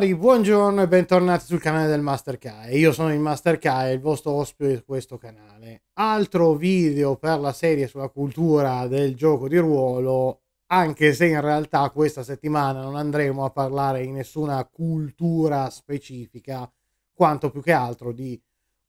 signori, buongiorno e bentornati sul canale del Master Kai. Io sono il Master Kai, il vostro ospite di questo canale. Altro video per la serie sulla cultura del gioco di ruolo, anche se in realtà questa settimana non andremo a parlare di nessuna cultura specifica, quanto più che altro di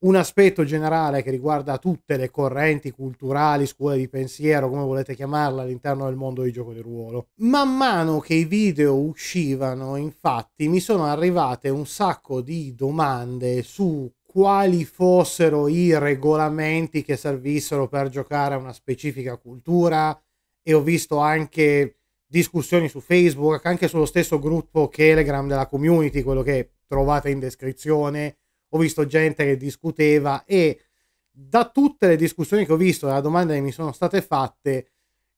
un aspetto generale che riguarda tutte le correnti culturali, scuole di pensiero, come volete chiamarla, all'interno del mondo di gioco di ruolo. Man mano che i video uscivano, infatti, mi sono arrivate un sacco di domande su quali fossero i regolamenti che servissero per giocare a una specifica cultura e ho visto anche discussioni su Facebook, anche sullo stesso gruppo Telegram della community, quello che trovate in descrizione ho visto gente che discuteva e da tutte le discussioni che ho visto, da domande che mi sono state fatte,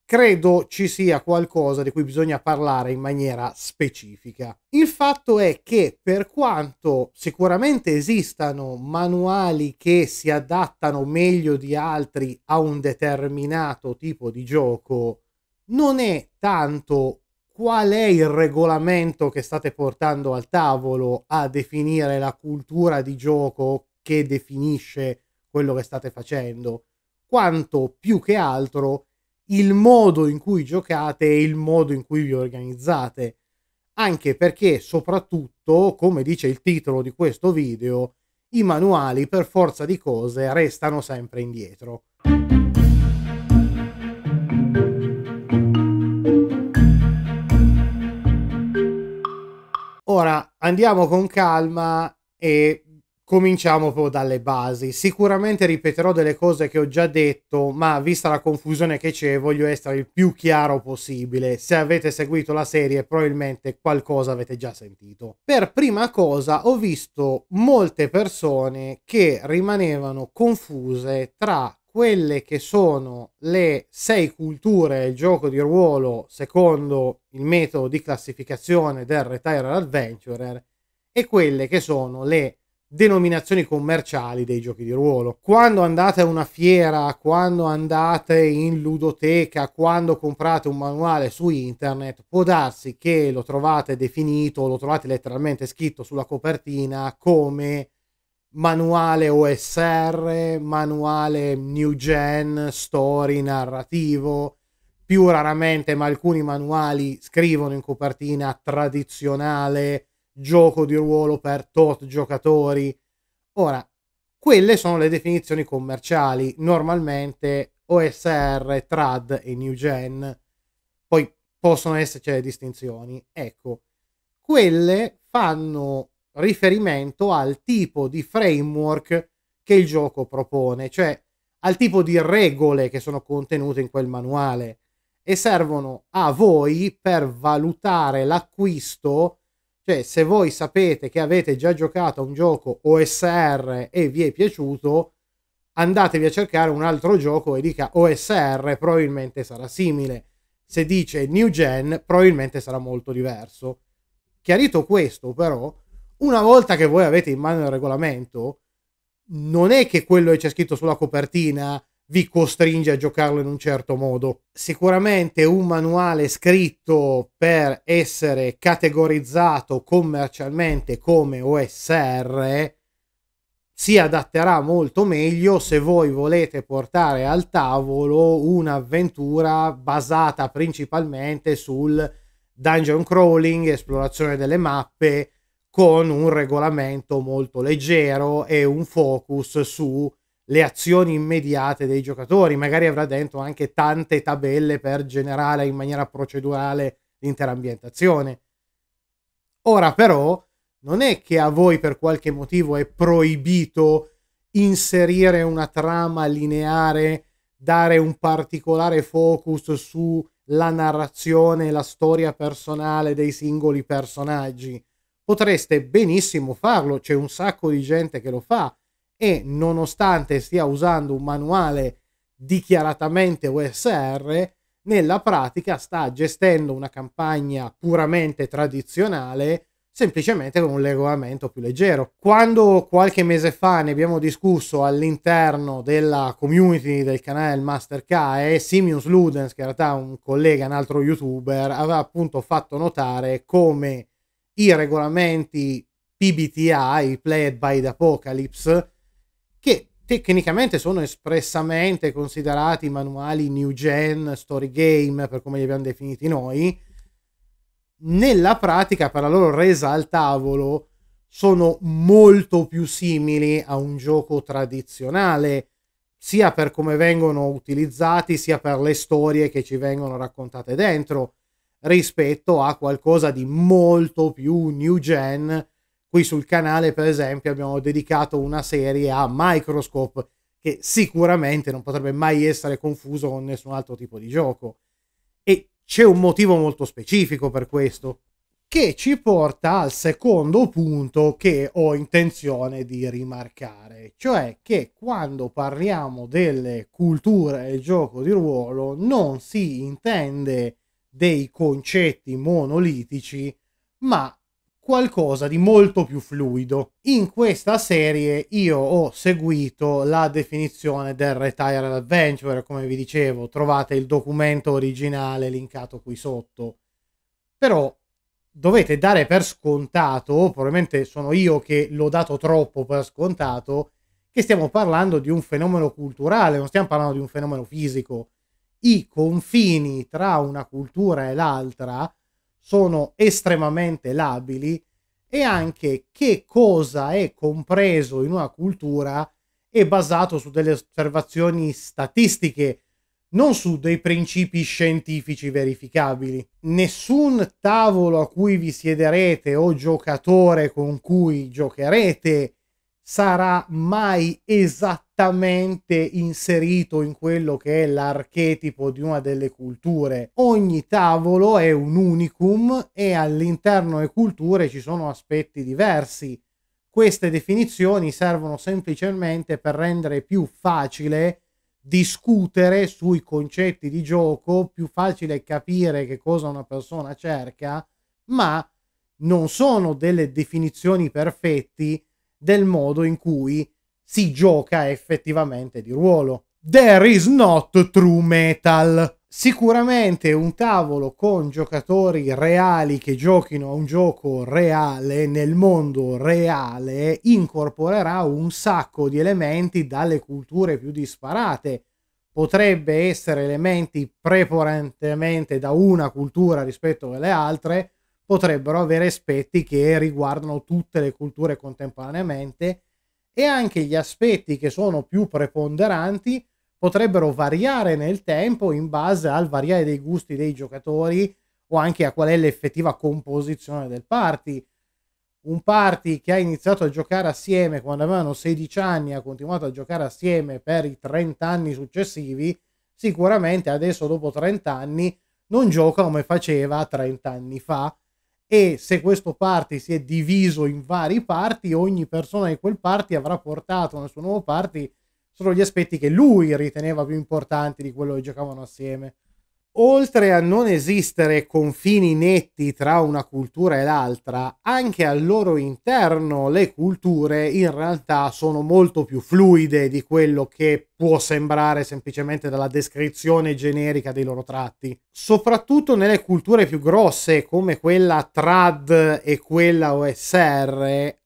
credo ci sia qualcosa di cui bisogna parlare in maniera specifica. Il fatto è che per quanto sicuramente esistano manuali che si adattano meglio di altri a un determinato tipo di gioco, non è tanto qual è il regolamento che state portando al tavolo a definire la cultura di gioco che definisce quello che state facendo, quanto più che altro il modo in cui giocate e il modo in cui vi organizzate. Anche perché, soprattutto, come dice il titolo di questo video, i manuali per forza di cose restano sempre indietro. Ora andiamo con calma e cominciamo proprio dalle basi. Sicuramente ripeterò delle cose che ho già detto, ma vista la confusione che c'è, voglio essere il più chiaro possibile. Se avete seguito la serie, probabilmente qualcosa avete già sentito. Per prima cosa, ho visto molte persone che rimanevano confuse tra quelle che sono le sei culture del gioco di ruolo secondo il metodo di classificazione del Retired Adventurer e quelle che sono le denominazioni commerciali dei giochi di ruolo. Quando andate a una fiera, quando andate in ludoteca, quando comprate un manuale su internet, può darsi che lo trovate definito, lo trovate letteralmente scritto sulla copertina come manuale OSR, manuale new gen, story, narrativo, più raramente, ma alcuni manuali scrivono in copertina tradizionale gioco di ruolo per tot giocatori. Ora, quelle sono le definizioni commerciali, normalmente OSR, TRAD e new gen. Poi possono esserci le distinzioni. Ecco, quelle fanno riferimento al tipo di framework che il gioco propone, cioè al tipo di regole che sono contenute in quel manuale e servono a voi per valutare l'acquisto, cioè se voi sapete che avete già giocato a un gioco OSR e vi è piaciuto, andatevi a cercare un altro gioco e dica OSR probabilmente sarà simile. Se dice New Gen probabilmente sarà molto diverso. Chiarito questo però, una volta che voi avete in mano il regolamento, non è che quello che c'è scritto sulla copertina vi costringe a giocarlo in un certo modo. Sicuramente un manuale scritto per essere categorizzato commercialmente come OSR si adatterà molto meglio se voi volete portare al tavolo un'avventura basata principalmente sul dungeon crawling, esplorazione delle mappe, con un regolamento molto leggero e un focus sulle azioni immediate dei giocatori. Magari avrà dentro anche tante tabelle per generare in maniera procedurale l'intera ambientazione. Ora però non è che a voi per qualche motivo è proibito inserire una trama lineare, dare un particolare focus sulla narrazione la storia personale dei singoli personaggi potreste benissimo farlo, c'è un sacco di gente che lo fa e nonostante stia usando un manuale dichiaratamente USR, nella pratica sta gestendo una campagna puramente tradizionale semplicemente con un regolamento più leggero. Quando qualche mese fa ne abbiamo discusso all'interno della community del canale del Master Kae, eh, Simius Ludens, che in realtà è un collega, un altro youtuber, aveva appunto fatto notare come i regolamenti i Played by the Apocalypse, che tecnicamente sono espressamente considerati manuali new gen, story game, per come li abbiamo definiti noi, nella pratica per la loro resa al tavolo sono molto più simili a un gioco tradizionale, sia per come vengono utilizzati, sia per le storie che ci vengono raccontate dentro rispetto a qualcosa di molto più new gen. Qui sul canale, per esempio, abbiamo dedicato una serie a Microscope, che sicuramente non potrebbe mai essere confuso con nessun altro tipo di gioco. E c'è un motivo molto specifico per questo, che ci porta al secondo punto che ho intenzione di rimarcare, cioè che quando parliamo delle culture e gioco di ruolo non si intende dei concetti monolitici, ma qualcosa di molto più fluido. In questa serie io ho seguito la definizione del retired Adventure, come vi dicevo, trovate il documento originale linkato qui sotto. Però dovete dare per scontato, probabilmente sono io che l'ho dato troppo per scontato, che stiamo parlando di un fenomeno culturale, non stiamo parlando di un fenomeno fisico i confini tra una cultura e l'altra sono estremamente labili e anche che cosa è compreso in una cultura è basato su delle osservazioni statistiche, non su dei principi scientifici verificabili. Nessun tavolo a cui vi siederete o giocatore con cui giocherete sarà mai esattamente prettamente inserito in quello che è l'archetipo di una delle culture. Ogni tavolo è un unicum e all'interno delle culture ci sono aspetti diversi. Queste definizioni servono semplicemente per rendere più facile discutere sui concetti di gioco, più facile capire che cosa una persona cerca, ma non sono delle definizioni perfette del modo in cui si gioca effettivamente di ruolo. There is not true metal. Sicuramente un tavolo con giocatori reali che giochino a un gioco reale nel mondo reale incorporerà un sacco di elementi dalle culture più disparate. Potrebbe essere elementi prepotentemente da una cultura rispetto alle altre, potrebbero avere aspetti che riguardano tutte le culture contemporaneamente e anche gli aspetti che sono più preponderanti potrebbero variare nel tempo in base al variare dei gusti dei giocatori o anche a qual è l'effettiva composizione del party. Un party che ha iniziato a giocare assieme quando avevano 16 anni e ha continuato a giocare assieme per i 30 anni successivi, sicuramente adesso dopo 30 anni non gioca come faceva 30 anni fa e se questo party si è diviso in vari party, ogni persona di quel party avrà portato nel suo nuovo party solo gli aspetti che lui riteneva più importanti di quello che giocavano assieme oltre a non esistere confini netti tra una cultura e l'altra, anche al loro interno le culture in realtà sono molto più fluide di quello che può sembrare semplicemente dalla descrizione generica dei loro tratti. Soprattutto nelle culture più grosse come quella trad e quella OSR,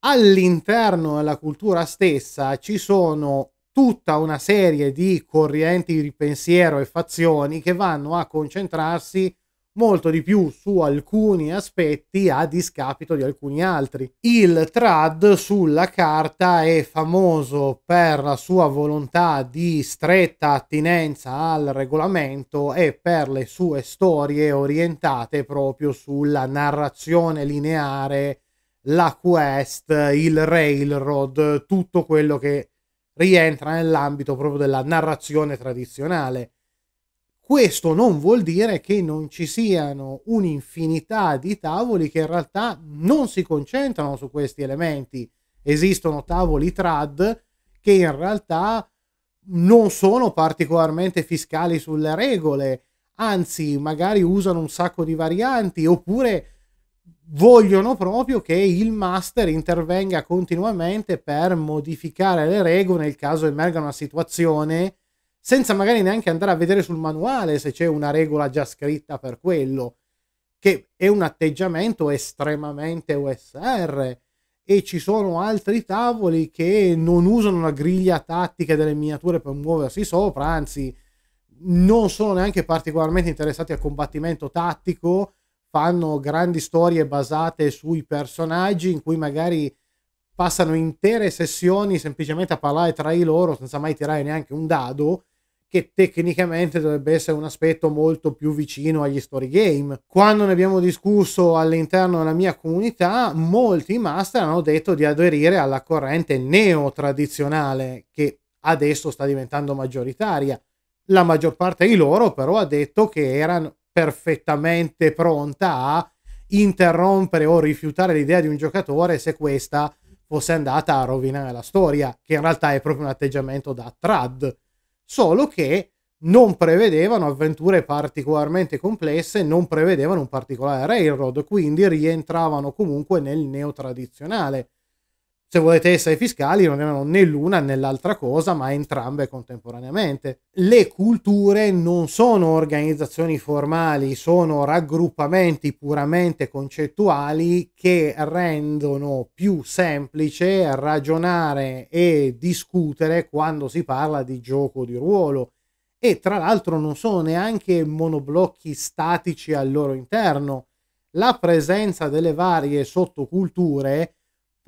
all'interno della cultura stessa ci sono tutta una serie di correnti di pensiero e fazioni che vanno a concentrarsi molto di più su alcuni aspetti a discapito di alcuni altri. Il trad sulla carta è famoso per la sua volontà di stretta attinenza al regolamento e per le sue storie orientate proprio sulla narrazione lineare, la quest, il railroad, tutto quello che rientra nell'ambito proprio della narrazione tradizionale. Questo non vuol dire che non ci siano un'infinità di tavoli che in realtà non si concentrano su questi elementi. Esistono tavoli trad che in realtà non sono particolarmente fiscali sulle regole, anzi magari usano un sacco di varianti oppure vogliono proprio che il master intervenga continuamente per modificare le regole nel caso emerga una situazione senza magari neanche andare a vedere sul manuale se c'è una regola già scritta per quello, che è un atteggiamento estremamente OSR e ci sono altri tavoli che non usano la griglia tattica delle miniature per muoversi sopra, anzi non sono neanche particolarmente interessati al combattimento tattico, fanno grandi storie basate sui personaggi in cui magari passano intere sessioni semplicemente a parlare tra di loro senza mai tirare neanche un dado che tecnicamente dovrebbe essere un aspetto molto più vicino agli story game. Quando ne abbiamo discusso all'interno della mia comunità, molti master hanno detto di aderire alla corrente neo-tradizionale che adesso sta diventando maggioritaria. La maggior parte di loro però ha detto che erano perfettamente pronta a interrompere o rifiutare l'idea di un giocatore se questa fosse andata a rovinare la storia, che in realtà è proprio un atteggiamento da trad, solo che non prevedevano avventure particolarmente complesse, non prevedevano un particolare railroad, quindi rientravano comunque nel neotradizionale se volete essere fiscali, non erano né l'una né l'altra cosa, ma entrambe contemporaneamente. Le culture non sono organizzazioni formali, sono raggruppamenti puramente concettuali che rendono più semplice ragionare e discutere quando si parla di gioco di ruolo. E tra l'altro non sono neanche monoblocchi statici al loro interno. La presenza delle varie sottoculture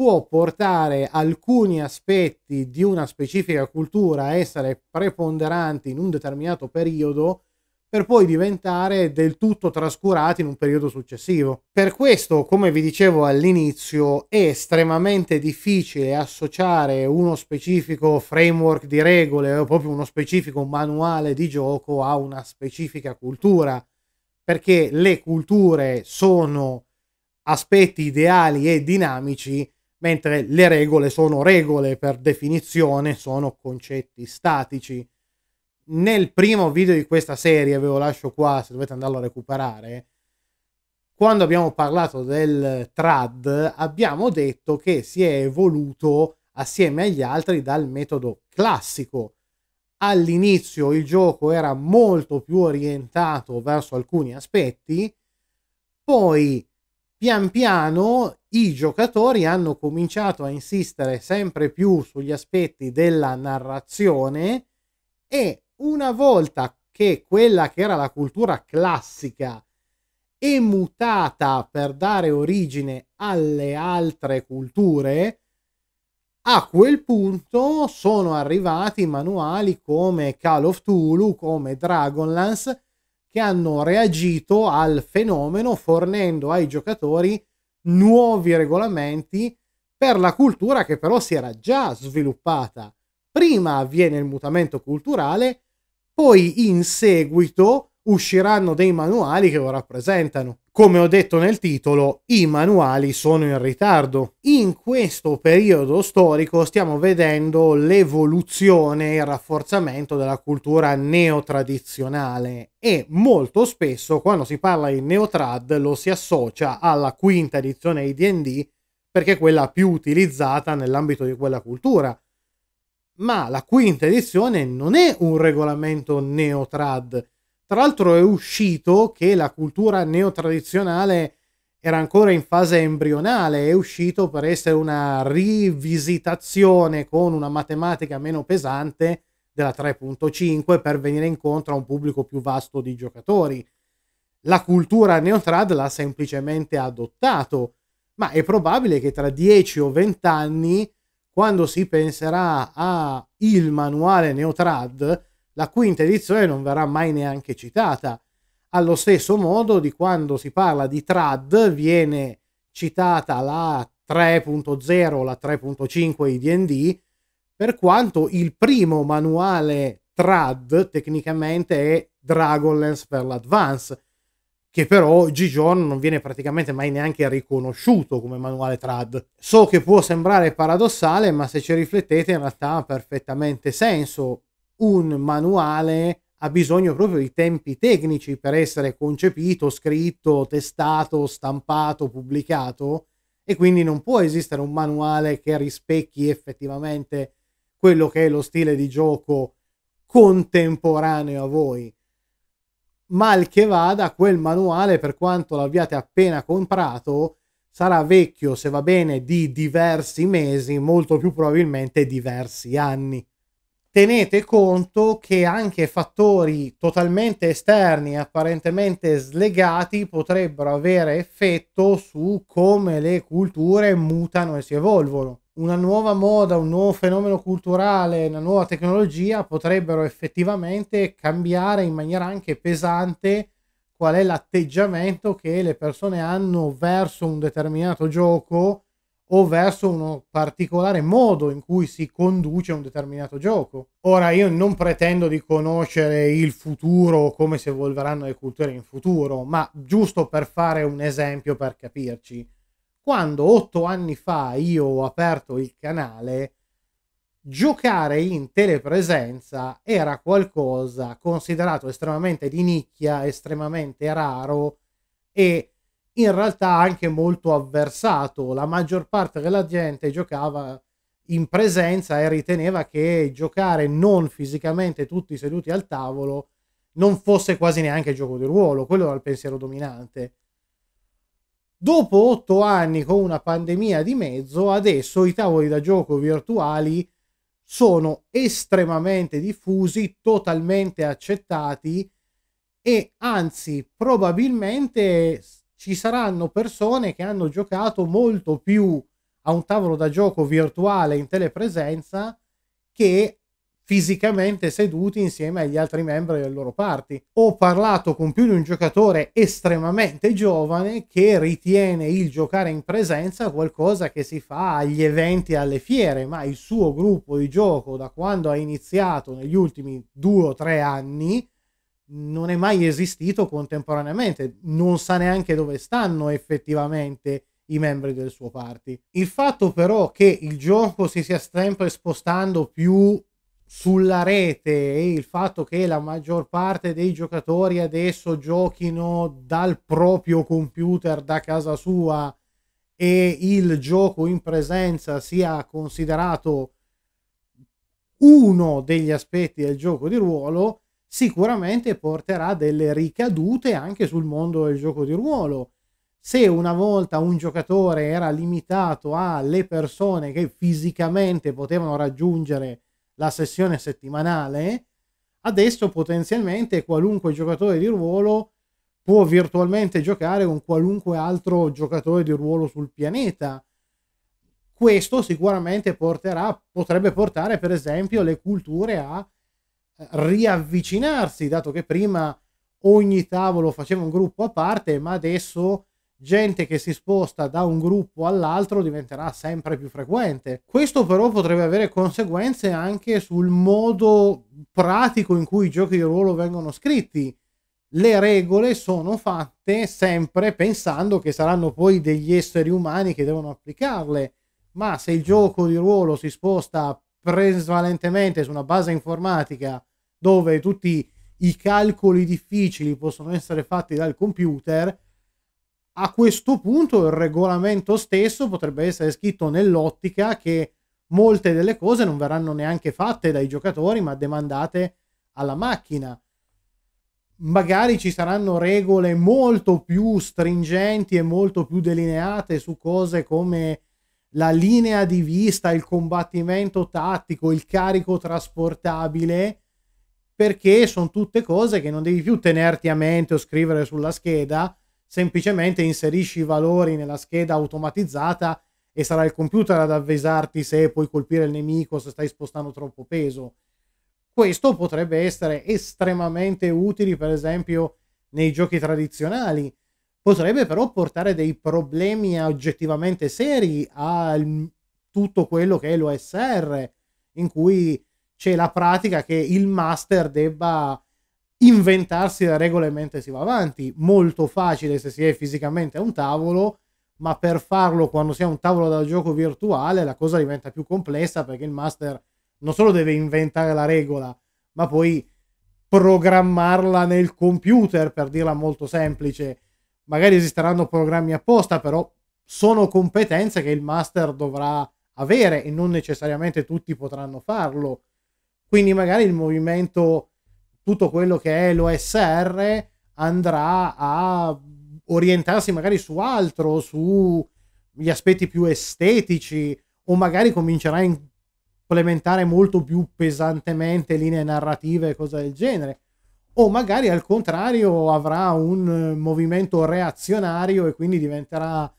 può portare alcuni aspetti di una specifica cultura a essere preponderanti in un determinato periodo per poi diventare del tutto trascurati in un periodo successivo. Per questo, come vi dicevo all'inizio, è estremamente difficile associare uno specifico framework di regole o proprio uno specifico manuale di gioco a una specifica cultura, perché le culture sono aspetti ideali e dinamici mentre le regole sono regole per definizione, sono concetti statici. Nel primo video di questa serie, ve lo lascio qua se dovete andarlo a recuperare, quando abbiamo parlato del trad, abbiamo detto che si è evoluto assieme agli altri dal metodo classico. All'inizio il gioco era molto più orientato verso alcuni aspetti, poi pian piano i giocatori hanno cominciato a insistere sempre più sugli aspetti della narrazione e una volta che quella che era la cultura classica è mutata per dare origine alle altre culture, a quel punto sono arrivati manuali come Call of Tulu, come Dragonlance, che hanno reagito al fenomeno fornendo ai giocatori nuovi regolamenti per la cultura che però si era già sviluppata. Prima avviene il mutamento culturale, poi in seguito usciranno dei manuali che lo rappresentano. Come ho detto nel titolo, i manuali sono in ritardo. In questo periodo storico stiamo vedendo l'evoluzione e il rafforzamento della cultura neotradizionale e molto spesso quando si parla di neotrad lo si associa alla quinta edizione di D&D perché è quella più utilizzata nell'ambito di quella cultura ma la quinta edizione non è un regolamento neotrad, tra l'altro è uscito che la cultura neotradizionale era ancora in fase embrionale, è uscito per essere una rivisitazione con una matematica meno pesante della 3.5 per venire incontro a un pubblico più vasto di giocatori. La cultura neotrad l'ha semplicemente adottato, ma è probabile che tra 10 o 20 anni, quando si penserà al manuale neotrad, la quinta edizione non verrà mai neanche citata. Allo stesso modo di quando si parla di trad viene citata la 3.0, la 3.5 di D&D, per quanto il primo manuale trad tecnicamente è Dragonlance per l'Advance, che però oggigiorno non viene praticamente mai neanche riconosciuto come manuale trad. So che può sembrare paradossale, ma se ci riflettete in realtà ha perfettamente senso un manuale ha bisogno proprio di tempi tecnici per essere concepito, scritto, testato, stampato, pubblicato e quindi non può esistere un manuale che rispecchi effettivamente quello che è lo stile di gioco contemporaneo a voi. Mal che vada, quel manuale, per quanto l'abbiate appena comprato, sarà vecchio, se va bene, di diversi mesi, molto più probabilmente diversi anni tenete conto che anche fattori totalmente esterni, apparentemente slegati, potrebbero avere effetto su come le culture mutano e si evolvono. Una nuova moda, un nuovo fenomeno culturale, una nuova tecnologia potrebbero effettivamente cambiare in maniera anche pesante qual è l'atteggiamento che le persone hanno verso un determinato gioco o verso uno particolare modo in cui si conduce un determinato gioco. Ora io non pretendo di conoscere il futuro come si evolveranno le culture in futuro, ma giusto per fare un esempio per capirci, quando otto anni fa io ho aperto il canale, giocare in telepresenza era qualcosa considerato estremamente di nicchia, estremamente raro e in realtà anche molto avversato. La maggior parte della gente giocava in presenza e riteneva che giocare non fisicamente tutti seduti al tavolo non fosse quasi neanche gioco di ruolo, quello era il pensiero dominante. Dopo otto anni con una pandemia di mezzo, adesso i tavoli da gioco virtuali sono estremamente diffusi, totalmente accettati e anzi probabilmente ci saranno persone che hanno giocato molto più a un tavolo da gioco virtuale in telepresenza che fisicamente seduti insieme agli altri membri del loro party. Ho parlato con più di un giocatore estremamente giovane che ritiene il giocare in presenza qualcosa che si fa agli eventi e alle fiere, ma il suo gruppo di gioco da quando ha iniziato negli ultimi due o tre anni non è mai esistito contemporaneamente, non sa neanche dove stanno effettivamente i membri del suo party. Il fatto però che il gioco si stia sempre spostando più sulla rete e il fatto che la maggior parte dei giocatori adesso giochino dal proprio computer da casa sua e il gioco in presenza sia considerato uno degli aspetti del gioco di ruolo sicuramente porterà delle ricadute anche sul mondo del gioco di ruolo. Se una volta un giocatore era limitato alle persone che fisicamente potevano raggiungere la sessione settimanale, adesso potenzialmente qualunque giocatore di ruolo può virtualmente giocare con qualunque altro giocatore di ruolo sul pianeta. Questo sicuramente porterà, potrebbe portare per esempio le culture a riavvicinarsi, dato che prima ogni tavolo faceva un gruppo a parte, ma adesso gente che si sposta da un gruppo all'altro diventerà sempre più frequente. Questo però potrebbe avere conseguenze anche sul modo pratico in cui i giochi di ruolo vengono scritti. Le regole sono fatte sempre pensando che saranno poi degli esseri umani che devono applicarle, ma se il gioco di ruolo si sposta prevalentemente su una base informatica dove tutti i calcoli difficili possono essere fatti dal computer, a questo punto il regolamento stesso potrebbe essere scritto nell'ottica che molte delle cose non verranno neanche fatte dai giocatori, ma demandate alla macchina. Magari ci saranno regole molto più stringenti e molto più delineate su cose come la linea di vista, il combattimento tattico, il carico trasportabile, perché sono tutte cose che non devi più tenerti a mente o scrivere sulla scheda, semplicemente inserisci i valori nella scheda automatizzata e sarà il computer ad avvisarti se puoi colpire il nemico, se stai spostando troppo peso. Questo potrebbe essere estremamente utile, per esempio, nei giochi tradizionali. Potrebbe però portare dei problemi oggettivamente seri a tutto quello che è l'OSR, in cui c'è la pratica che il master debba inventarsi le regole mentre si va avanti. Molto facile se si è fisicamente a un tavolo, ma per farlo quando si è a un tavolo da gioco virtuale la cosa diventa più complessa perché il master non solo deve inventare la regola, ma poi programmarla nel computer, per dirla molto semplice. Magari esisteranno programmi apposta, però sono competenze che il master dovrà avere e non necessariamente tutti potranno farlo. Quindi magari il movimento, tutto quello che è l'OSR, andrà a orientarsi magari su altro, su gli aspetti più estetici, o magari comincerà a implementare molto più pesantemente linee narrative e cose del genere. O magari al contrario avrà un movimento reazionario e quindi diventerà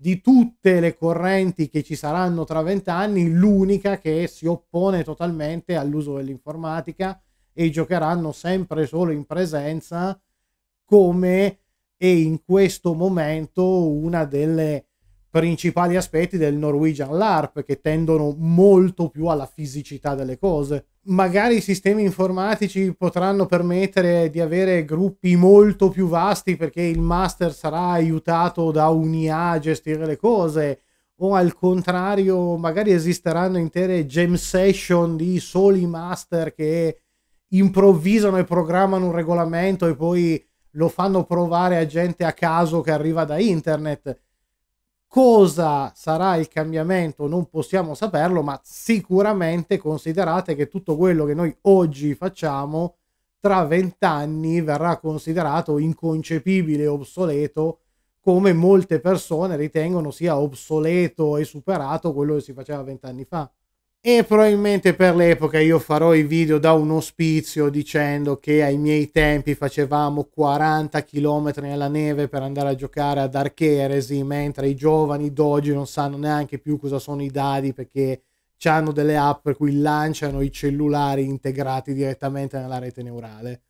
di tutte le correnti che ci saranno tra vent'anni, l'unica che si oppone totalmente all'uso dell'informatica e giocheranno sempre solo in presenza come è in questo momento una delle principali aspetti del Norwegian LARP che tendono molto più alla fisicità delle cose magari i sistemi informatici potranno permettere di avere gruppi molto più vasti perché il master sarà aiutato da un'IA a gestire le cose o al contrario magari esisteranno intere gem session di soli master che improvvisano e programmano un regolamento e poi lo fanno provare a gente a caso che arriva da internet Cosa sarà il cambiamento non possiamo saperlo, ma sicuramente considerate che tutto quello che noi oggi facciamo tra vent'anni verrà considerato inconcepibile e obsoleto come molte persone ritengono sia obsoleto e superato quello che si faceva vent'anni fa e probabilmente per l'epoca io farò i video da un ospizio dicendo che ai miei tempi facevamo 40 km nella neve per andare a giocare a Dark Heresy mentre i giovani d'oggi non sanno neanche più cosa sono i dadi perché hanno delle app per cui lanciano i cellulari integrati direttamente nella rete neurale.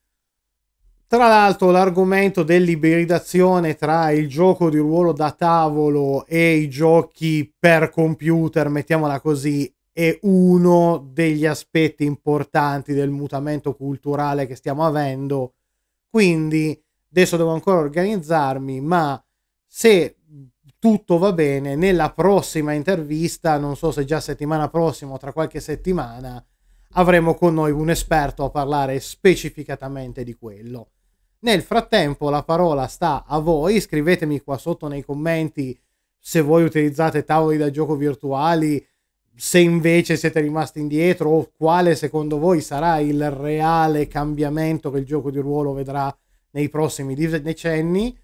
Tra l'altro l'argomento dell'ibridazione tra il gioco di ruolo da tavolo e i giochi per computer, mettiamola così, è uno degli aspetti importanti del mutamento culturale che stiamo avendo. Quindi adesso devo ancora organizzarmi, ma se tutto va bene, nella prossima intervista, non so se già settimana prossima o tra qualche settimana, avremo con noi un esperto a parlare specificatamente di quello. Nel frattempo la parola sta a voi, scrivetemi qua sotto nei commenti se voi utilizzate tavoli da gioco virtuali se invece siete rimasti indietro o quale secondo voi sarà il reale cambiamento che il gioco di ruolo vedrà nei prossimi decenni.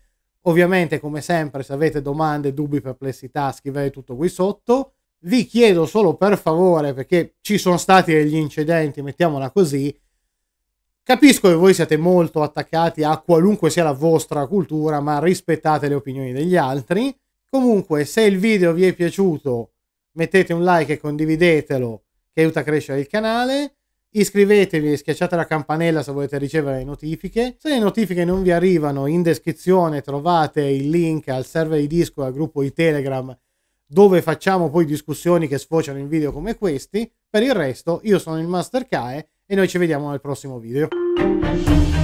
Ovviamente, come sempre, se avete domande, dubbi, perplessità, scrivete tutto qui sotto. Vi chiedo solo per favore, perché ci sono stati degli incidenti, mettiamola così. Capisco che voi siete molto attaccati a qualunque sia la vostra cultura, ma rispettate le opinioni degli altri. Comunque, se il video vi è piaciuto, mettete un like e condividetelo che aiuta a crescere il canale. Iscrivetevi e schiacciate la campanella se volete ricevere le notifiche. Se le notifiche non vi arrivano, in descrizione trovate il link al server di disco al gruppo di Telegram dove facciamo poi discussioni che sfociano in video come questi. Per il resto, io sono il Master Kae e noi ci vediamo nel prossimo video.